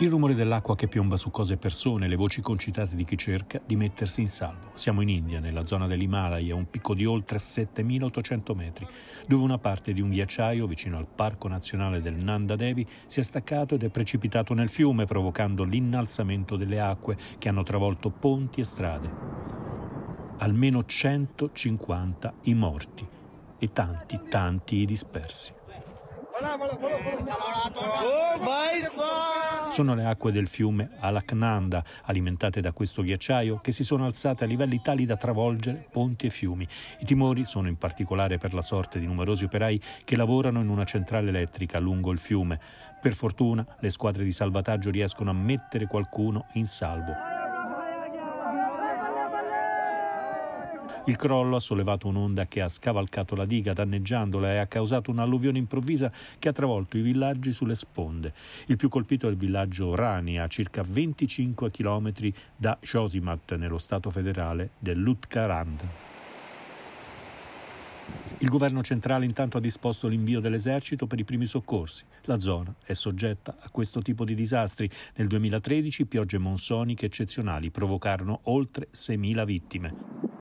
Il rumore dell'acqua che piomba su cose e persone, le voci concitate di chi cerca di mettersi in salvo. Siamo in India, nella zona dell'Himalaya, un picco di oltre 7800 metri, dove una parte di un ghiacciaio vicino al Parco Nazionale del Nanda Devi si è staccato ed è precipitato nel fiume, provocando l'innalzamento delle acque che hanno travolto ponti e strade. Almeno 150 i morti e tanti, tanti i dispersi. Oh, vai, sono le acque del fiume Alaknanda, alimentate da questo ghiacciaio, che si sono alzate a livelli tali da travolgere ponti e fiumi. I timori sono in particolare per la sorte di numerosi operai che lavorano in una centrale elettrica lungo il fiume. Per fortuna le squadre di salvataggio riescono a mettere qualcuno in salvo. Il crollo ha sollevato un'onda che ha scavalcato la diga danneggiandola e ha causato un'alluvione improvvisa che ha travolto i villaggi sulle sponde. Il più colpito è il villaggio Rani, a circa 25 km da Josimat, nello stato federale dell'Utkarand. Il governo centrale intanto ha disposto l'invio dell'esercito per i primi soccorsi. La zona è soggetta a questo tipo di disastri. Nel 2013 piogge monsoniche eccezionali provocarono oltre 6.000 vittime.